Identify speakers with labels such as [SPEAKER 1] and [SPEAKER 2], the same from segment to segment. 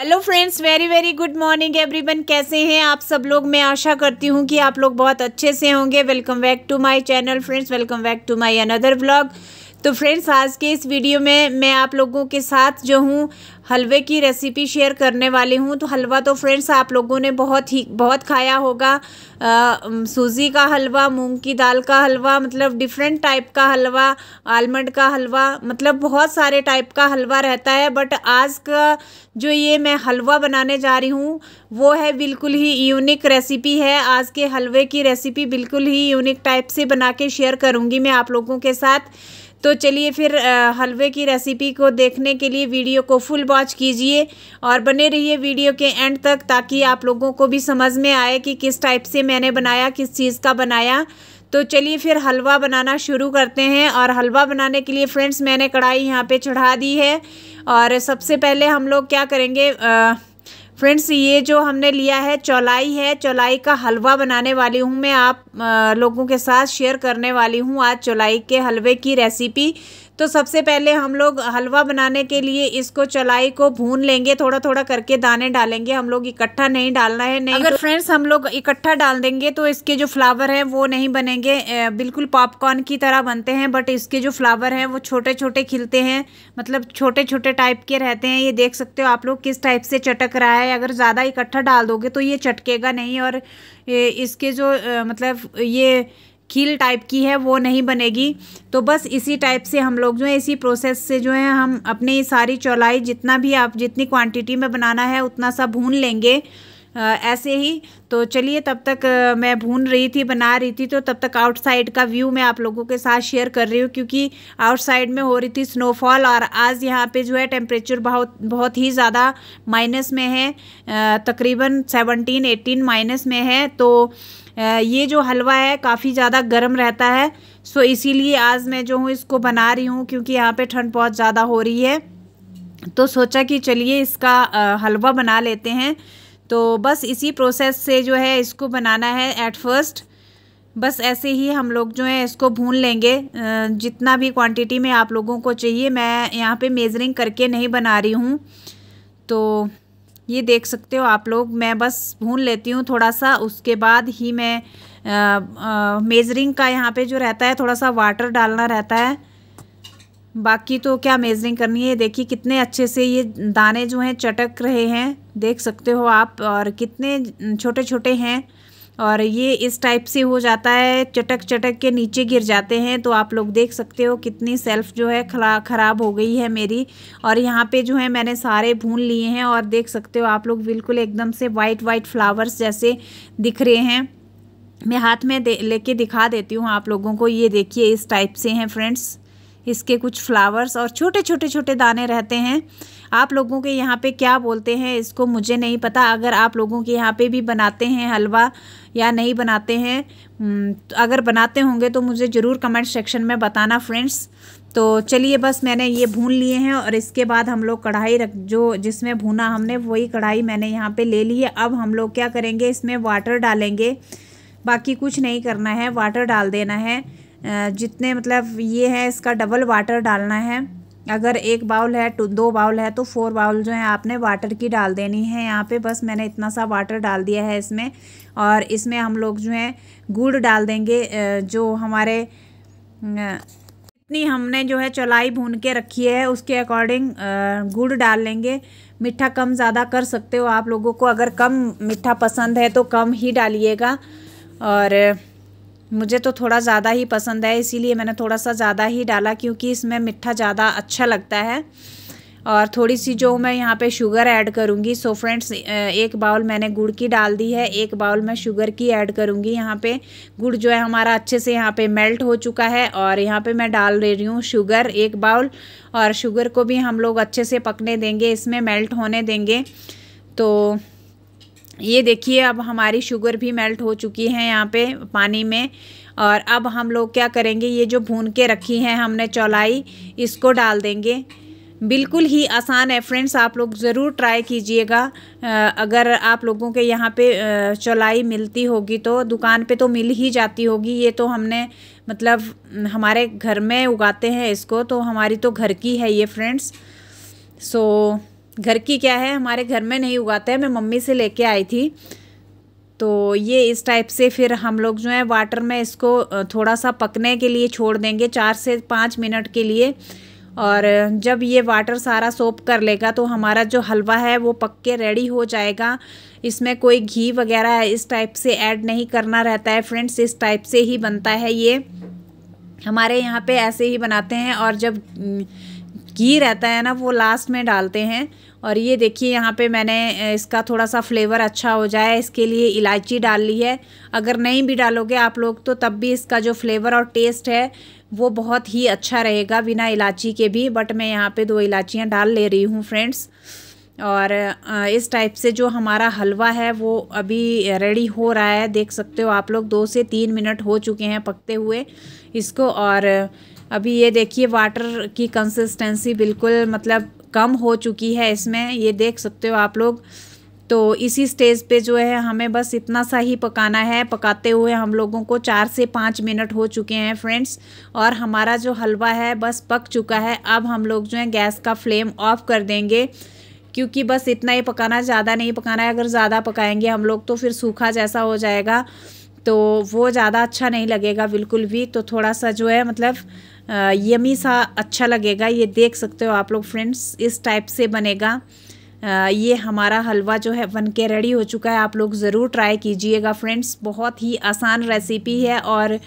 [SPEAKER 1] hello friends very very good morning everyone कैसे हैं आप सब लोग मैं आशा करती हूं कि आप लोग बहुत अच्छे से होंगे welcome back to my channel friends welcome back to my another blog तो फ्रेंड्स आज के इस वीडियो में मैं आप लोगों के साथ जो हूँ हलवे की रेसिपी शेयर करने वाली हूँ तो हलवा तो फ्रेंड्स आप लोगों ने बहुत ही बहुत खाया होगा सूजी का हलवा मूंग की दाल का हलवा मतलब डिफरेंट टाइप का हलवा आलमंड का हलवा मतलब बहुत सारे टाइप का हलवा रहता है बट आज का जो ये मैं हलवा बनाने जा रही हूँ वो है बिल्कुल ही यूनिक रेसिपी है आज के हलवे की रेसिपी बिल्कुल ही यूनिक टाइप से बना के शेयर करूँगी मैं आप लोगों के साथ तो चलिए फिर हलवे की रेसिपी को देखने के लिए वीडियो को फुल वॉच कीजिए और बने रहिए वीडियो के एंड तक ताकि आप लोगों को भी समझ में आए कि किस टाइप से मैंने बनाया किस चीज़ का बनाया तो चलिए फिर हलवा बनाना शुरू करते हैं और हलवा बनाने के लिए फ्रेंड्स मैंने कढ़ाई यहाँ पे चढ़ा दी है और सबसे पहले हम लोग क्या करेंगे आ, फ्रेंड्स ये जो हमने लिया है चौलाई है चौलाई का हलवा बनाने वाली हूँ मैं आप लोगों के साथ शेयर करने वाली हूँ आज चौलाई के हलवे की रेसिपी तो सबसे पहले हम लोग हलवा बनाने के लिए इसको चलाई को भून लेंगे थोड़ा थोड़ा करके दाने डालेंगे हम लोग इकट्ठा नहीं डालना है नहीं अगर तो फ्रेंड्स हम लोग इकट्ठा डाल देंगे तो इसके जो फ्लावर हैं वो नहीं बनेंगे बिल्कुल पॉपकॉर्न की तरह बनते हैं बट इसके जो फ्लावर हैं वो छोटे छोटे खिलते हैं मतलब छोटे छोटे टाइप के रहते हैं ये देख सकते हो आप लोग किस टाइप से चटक रहा है अगर ज़्यादा इकट्ठा डाल दोगे तो ये चटकेगा नहीं और इसके जो मतलब ये खील टाइप की है वो नहीं बनेगी तो बस इसी टाइप से हम लोग जो है इसी प्रोसेस से जो है हम अपनी सारी चौलाई जितना भी आप जितनी क्वांटिटी में बनाना है उतना सा भून लेंगे आ, ऐसे ही तो चलिए तब तक आ, मैं भून रही थी बना रही थी तो तब तक आउटसाइड का व्यू मैं आप लोगों के साथ शेयर कर रही हूँ क्योंकि आउटसाइड में हो रही थी स्नोफॉल और आज यहाँ पे जो है टेम्परेचर बहुत बहुत ही ज़्यादा माइनस में है तकरीबन सेवनटीन एटीन माइनस में है तो ये जो हलवा है काफ़ी ज़्यादा गर्म रहता है सो इसीलिए आज मैं जो हूँ इसको बना रही हूँ क्योंकि यहाँ पे ठंड बहुत ज़्यादा हो रही है तो सोचा कि चलिए इसका हलवा बना लेते हैं तो बस इसी प्रोसेस से जो है इसको बनाना है एट फर्स्ट बस ऐसे ही हम लोग जो है इसको भून लेंगे जितना भी क्वांटिटी में आप लोगों को चाहिए मैं यहाँ पे मेज़रिंग करके नहीं बना रही हूँ तो ये देख सकते हो आप लोग मैं बस भून लेती हूँ थोड़ा सा उसके बाद ही मैं मेजरिंग का यहाँ पे जो रहता है थोड़ा सा वाटर डालना रहता है बाकी तो क्या मेजरिंग करनी है देखिए कितने अच्छे से ये दाने जो हैं चटक रहे हैं देख सकते हो आप और कितने छोटे छोटे हैं और ये इस टाइप से हो जाता है चटक चटक के नीचे गिर जाते हैं तो आप लोग देख सकते हो कितनी सेल्फ जो है खरा ख़राब हो गई है मेरी और यहाँ पे जो है मैंने सारे भून लिए हैं और देख सकते हो आप लोग बिल्कुल एकदम से वाइट वाइट फ्लावर्स जैसे दिख रहे हैं मैं हाथ में लेके दिखा देती हूँ आप लोगों को ये देखिए इस टाइप से हैं फ्रेंड्स इसके कुछ फ्लावर्स और छोटे छोटे छोटे दाने रहते हैं आप लोगों के यहाँ पे क्या बोलते हैं इसको मुझे नहीं पता अगर आप लोगों के यहाँ पे भी बनाते हैं हलवा या नहीं बनाते हैं हम्म, तो अगर बनाते होंगे तो मुझे ज़रूर कमेंट सेक्शन में बताना फ्रेंड्स तो चलिए बस मैंने ये भून लिए हैं और इसके बाद हम लोग कढ़ाई रख जो जिसमें भूना हमने वही कढ़ाई मैंने यहाँ पर ले ली है अब हम लोग क्या करेंगे इसमें वाटर डालेंगे बाकी कुछ नहीं करना है वाटर डाल देना है जितने मतलब ये है इसका डबल वाटर डालना है अगर एक बाउल है तो दो बाउल है तो फोर बाउल जो है आपने वाटर की डाल देनी है यहाँ पे बस मैंने इतना सा वाटर डाल दिया है इसमें और इसमें हम लोग जो है गुड़ डाल देंगे जो हमारे इतनी हमने जो है चलाई भून के रखी है उसके अकॉर्डिंग गुड़ डाल लेंगे मीठा कम ज़्यादा कर सकते हो आप लोगों को अगर कम मीठा पसंद है तो कम ही डालिएगा और मुझे तो थोड़ा ज़्यादा ही पसंद है इसीलिए मैंने थोड़ा सा ज़्यादा ही डाला क्योंकि इसमें मिठा ज़्यादा अच्छा लगता है और थोड़ी सी जो मैं यहाँ पे शुगर ऐड करूँगी सो फ्रेंड्स एक बाउल मैंने गुड़ की डाल दी है एक बाउल मैं शुगर की ऐड करूँगी यहाँ पे गुड़ जो है हमारा अच्छे से यहाँ पे मेल्ट हो चुका है और यहाँ पे मैं डाल रही हूँ शुगर एक बाउल और शुगर को भी हम लोग अच्छे से पकने देंगे इसमें मेल्ट होने देंगे तो ये देखिए अब हमारी शुगर भी मेल्ट हो चुकी है यहाँ पे पानी में और अब हम लोग क्या करेंगे ये जो भून के रखी है हमने चौलाई इसको डाल देंगे बिल्कुल ही आसान है फ्रेंड्स आप लोग ज़रूर ट्राई कीजिएगा अगर आप लोगों के यहाँ पे चौलाई मिलती होगी तो दुकान पे तो मिल ही जाती होगी ये तो हमने मतलब हमारे घर में उगाते हैं इसको तो हमारी तो घर की है ये फ्रेंड्स सो so, घर की क्या है हमारे घर में नहीं उगाते हैं मैं मम्मी से लेके आई थी तो ये इस टाइप से फिर हम लोग जो है वाटर में इसको थोड़ा सा पकने के लिए छोड़ देंगे चार से पाँच मिनट के लिए और जब ये वाटर सारा सोप कर लेगा तो हमारा जो हलवा है वो पक के रेडी हो जाएगा इसमें कोई घी वगैरह इस टाइप से ऐड नहीं करना रहता है फ्रेंड्स इस टाइप से ही बनता है ये हमारे यहाँ पे ऐसे ही बनाते हैं और जब घी रहता है ना वो लास्ट में डालते हैं और ये देखिए यहाँ पे मैंने इसका थोड़ा सा फ्लेवर अच्छा हो जाए इसके लिए इलायची डाल ली है अगर नहीं भी डालोगे आप लोग तो तब भी इसका जो फ्लेवर और टेस्ट है वो बहुत ही अच्छा रहेगा बिना इलायची के भी बट मैं यहाँ पे दो इलायचियाँ डाल ले रही हूँ फ्रेंड्स और इस टाइप से जो हमारा हलवा है वो अभी रेडी हो रहा है देख सकते हो आप लोग दो से तीन मिनट हो चुके हैं पकते हुए इसको और अभी ये देखिए वाटर की कंसिस्टेंसी बिल्कुल मतलब कम हो चुकी है इसमें ये देख सकते हो आप लोग तो इसी स्टेज पे जो है हमें बस इतना सा ही पकाना है पकाते हुए हम लोगों को चार से पाँच मिनट हो चुके हैं फ्रेंड्स और हमारा जो हलवा है बस पक चुका है अब हम लोग जो है गैस का फ्लेम ऑफ कर देंगे क्योंकि बस इतना ही पकाना ज़्यादा नहीं पकाना है अगर ज़्यादा पकाएंगे हम लोग तो फिर सूखा जैसा हो जाएगा तो वो ज़्यादा अच्छा नहीं लगेगा बिल्कुल भी तो थोड़ा सा जो है मतलब यमी सा अच्छा लगेगा ये देख सकते हो आप लोग फ्रेंड्स इस टाइप से बनेगा आ, ये हमारा हलवा जो है बन के रेडी हो चुका है आप लोग ज़रूर ट्राई कीजिएगा फ्रेंड्स बहुत ही आसान रेसिपी है और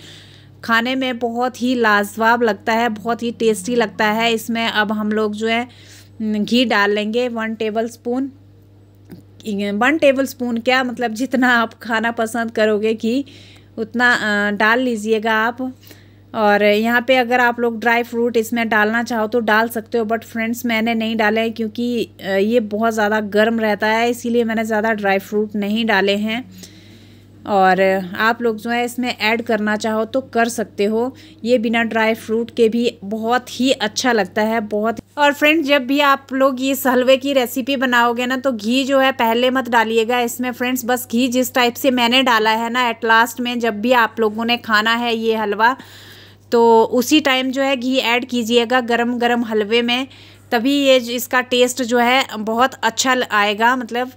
[SPEAKER 1] खाने में बहुत ही लाजवाब लगता है बहुत ही टेस्टी लगता है इसमें अब हम लोग जो है घी डाल लेंगे one tablespoon one tablespoon क्या मतलब जितना आप खाना पसंद करोगे घी उतना डाल लीजिएगा आप और यहाँ पे अगर आप लोग ड्राई फ्रूट इसमें डालना चाहो तो डाल सकते हो बट फ्रेंड्स मैंने नहीं डाले हैं क्योंकि ये बहुत ज़्यादा गर्म रहता है इसीलिए मैंने ज़्यादा ड्राई फ्रूट नहीं डाले हैं और आप लोग जो है इसमें ऐड करना चाहो तो कर सकते हो ये बिना ड्राई फ्रूट के भी बहुत ही अच्छा लगता है बहुत और फ्रेंड्स जब भी आप लोग इस हलवे की रेसिपी बनाओगे ना तो घी जो है पहले मत डालिएगा इसमें फ्रेंड्स बस घी जिस टाइप से मैंने डाला है ना एट लास्ट में जब भी आप लोगों ने खाना है ये हलवा तो उसी टाइम जो है घी ऐड कीजिएगा गरम गरम हलवे में तभी ये इसका टेस्ट जो है बहुत अच्छा आएगा मतलब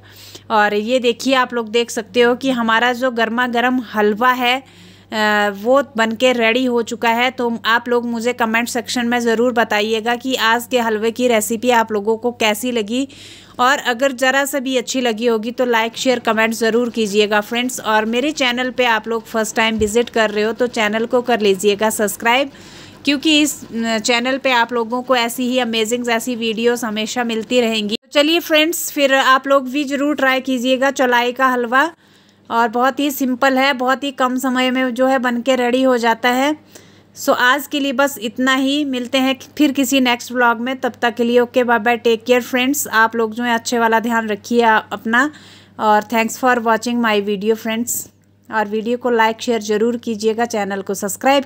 [SPEAKER 1] और ये देखिए आप लोग देख सकते हो कि हमारा जो गर्मा गर्म हलवा है वो बन के रेडी हो चुका है तो आप लोग मुझे कमेंट सेक्शन में ज़रूर बताइएगा कि आज के हलवे की रेसिपी आप लोगों को कैसी लगी और अगर ज़रा सा भी अच्छी लगी होगी तो लाइक शेयर कमेंट ज़रूर कीजिएगा फ्रेंड्स और मेरे चैनल पे आप लोग फर्स्ट टाइम विज़िट कर रहे हो तो चैनल को कर लीजिएगा सब्सक्राइब क्योंकि इस चैनल पे आप लोगों को ऐसी ही अमेजिंग ऐसी वीडियोस हमेशा मिलती रहेंगी तो चलिए फ्रेंड्स फिर आप लोग भी ज़रूर ट्राई कीजिएगा चौलाई का हलवा और बहुत ही सिंपल है बहुत ही कम समय में जो है बन के रेडी हो जाता है सो so, आज के लिए बस इतना ही मिलते हैं फिर किसी नेक्स्ट ब्लॉग में तब तक के लिए okay bye bye take care friends आप लोग जो है अच्छे वाला ध्यान रखिए अपना और thanks for watching my video friends और वीडियो को लाइक शेयर ज़रूर कीजिएगा चैनल को सब्सक्राइब